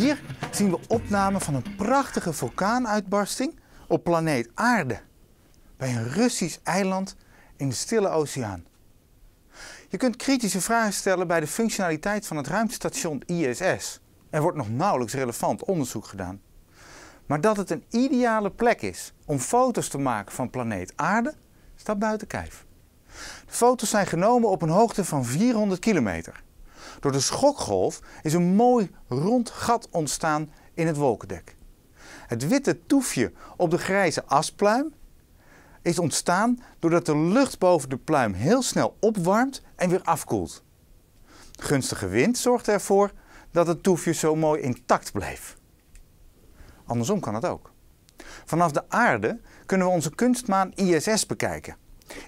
Hier zien we opnamen van een prachtige vulkaanuitbarsting op planeet Aarde. Bij een Russisch eiland in de Stille Oceaan. Je kunt kritische vragen stellen bij de functionaliteit van het ruimtestation ISS. Er wordt nog nauwelijks relevant onderzoek gedaan. Maar dat het een ideale plek is om foto's te maken van planeet Aarde, staat buiten kijf. De foto's zijn genomen op een hoogte van 400 kilometer. Door de schokgolf is een mooi rond gat ontstaan in het wolkendek. Het witte toefje op de grijze aspluim is ontstaan doordat de lucht boven de pluim heel snel opwarmt en weer afkoelt. Gunstige wind zorgt ervoor dat het toefje zo mooi intact bleef. Andersom kan het ook. Vanaf de aarde kunnen we onze kunstmaan ISS bekijken.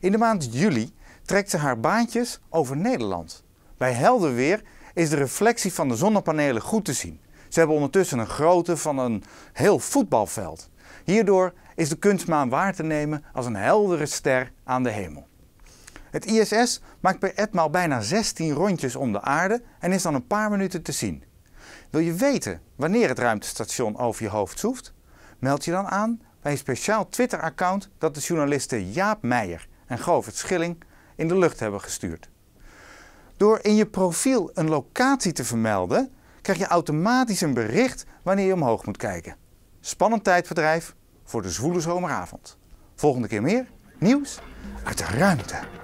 In de maand juli trekt ze haar baantjes over Nederland. Bij helder weer is de reflectie van de zonnepanelen goed te zien. Ze hebben ondertussen een grootte van een heel voetbalveld. Hierdoor is de kunstmaan waar te nemen als een heldere ster aan de hemel. Het ISS maakt per etmaal bijna 16 rondjes om de aarde en is dan een paar minuten te zien. Wil je weten wanneer het ruimtestation over je hoofd zoeft? Meld je dan aan bij een speciaal Twitter-account dat de journalisten Jaap Meijer en Govert Schilling in de lucht hebben gestuurd. Door in je profiel een locatie te vermelden, krijg je automatisch een bericht wanneer je omhoog moet kijken. Spannend tijdverdrijf voor de zwoele zomeravond. Volgende keer meer nieuws uit de ruimte.